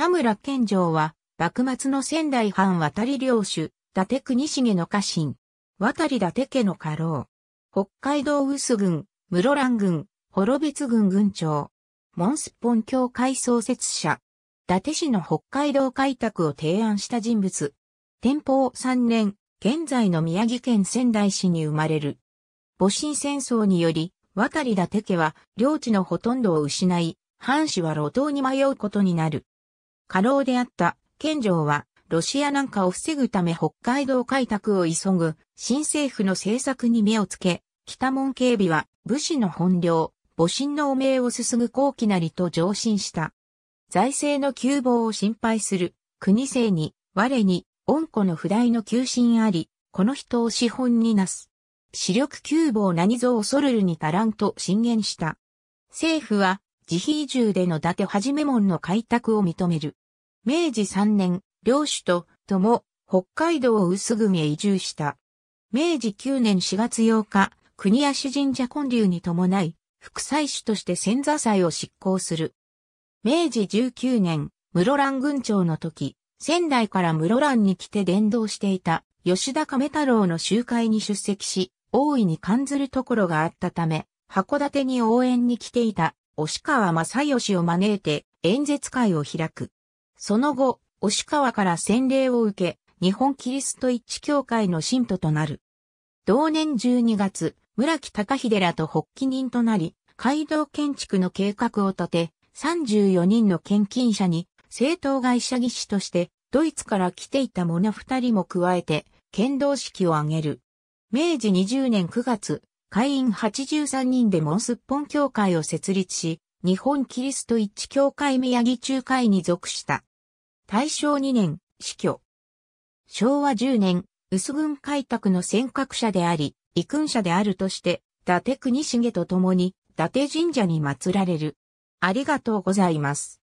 田村健城は、幕末の仙台藩渡り領主、伊達国重の家臣、渡り伊達家の家老。北海道臼郡、室蘭郡、幌別郡郡長。モンスポン教会創設者。伊達市の北海道開拓を提案した人物。天保3年、現在の宮城県仙台市に生まれる。戊辰戦争により、渡り伊達家は領地のほとんどを失い、藩士は路頭に迷うことになる。過労であった健庁は、ロシアなんかを防ぐため北海道開拓を急ぐ新政府の政策に目をつけ、北門警備は武士の本領、母親の汚名を進ぐ高貴なりと上申した。財政の窮乏を心配する、国政に、我に、恩子の不代の求心あり、この人を資本になす。視力窮乏何ぞ恐るるに足らんと進言した。政府は、自費移住での伊達はじめ門の開拓を認める。明治3年、領主とも、北海道薄組へ移住した。明治9年4月8日、国主神社建立に伴い、副祭主として仙座祭を執行する。明治19年、室蘭郡長の時、仙台から室蘭に来て伝道していた吉田亀太郎の集会に出席し、大いに感ずるところがあったため、函館に応援に来ていた押川正義を招いて演説会を開く。その後、押川から洗礼を受け、日本キリスト一致協会の信徒となる。同年12月、村木隆秀らと発起人となり、街道建築の計画を立て、34人の献金者に、政党会社技師として、ドイツから来ていた者二人も加えて、剣道式を挙げる。明治20年9月、会員83人でモンスッポン協会を設立し、日本キリスト一致協会宮城中会に属した。大正2年、死去。昭和10年、薄軍開拓の尖閣者であり、異君者であるとして、伊達国重と共に、伊達神社に祀られる。ありがとうございます。